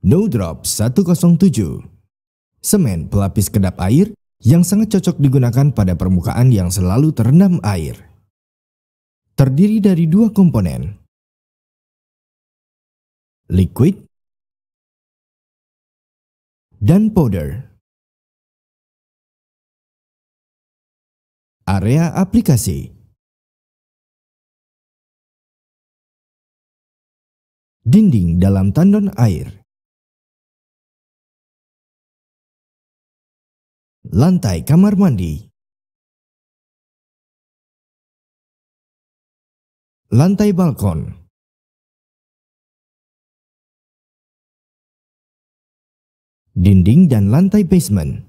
No Drop 107. Semen pelapis kedap air yang sangat cocok digunakan pada permukaan yang selalu terendam air. Terdiri dari dua komponen. Liquid dan powder. Area aplikasi Dinding dalam tandon air lantai kamar mandi. Lantai balkon. Dinding dan lantai basement.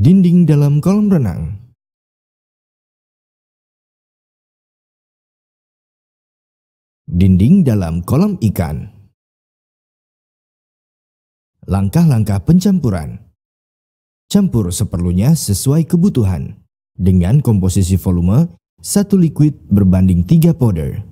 Dinding dalam kolam renang. Dinding dalam kolam ikan. Langkah-langkah pencampuran Campur seperlunya sesuai kebutuhan dengan komposisi volume 1 liquid berbanding 3 powder.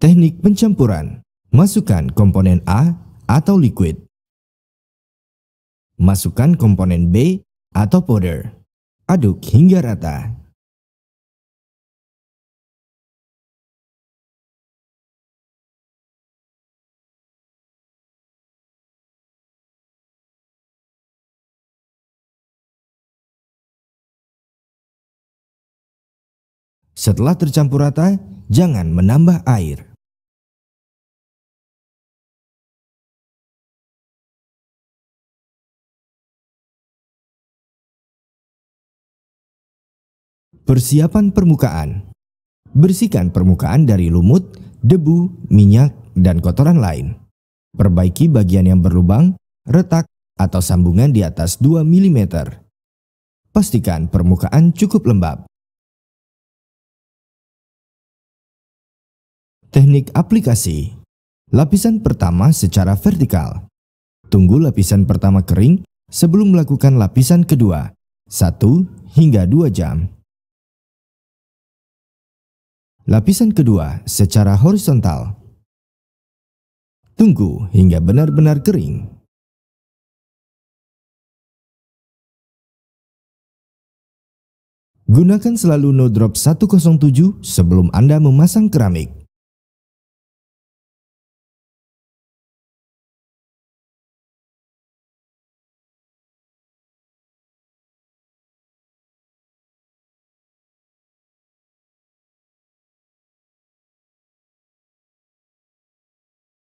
Teknik pencampuran Masukkan komponen A atau liquid. Masukkan komponen B atau powder. Aduk hingga rata. Setelah tercampur rata, jangan menambah air. Persiapan permukaan Bersihkan permukaan dari lumut, debu, minyak, dan kotoran lain. Perbaiki bagian yang berlubang, retak, atau sambungan di atas 2 mm. Pastikan permukaan cukup lembab. Teknik aplikasi Lapisan pertama secara vertikal Tunggu lapisan pertama kering sebelum melakukan lapisan kedua 1 hingga 2 jam. Lapisan kedua secara horizontal Tunggu hingga benar-benar kering. Gunakan selalu no drop 107 sebelum Anda memasang keramik.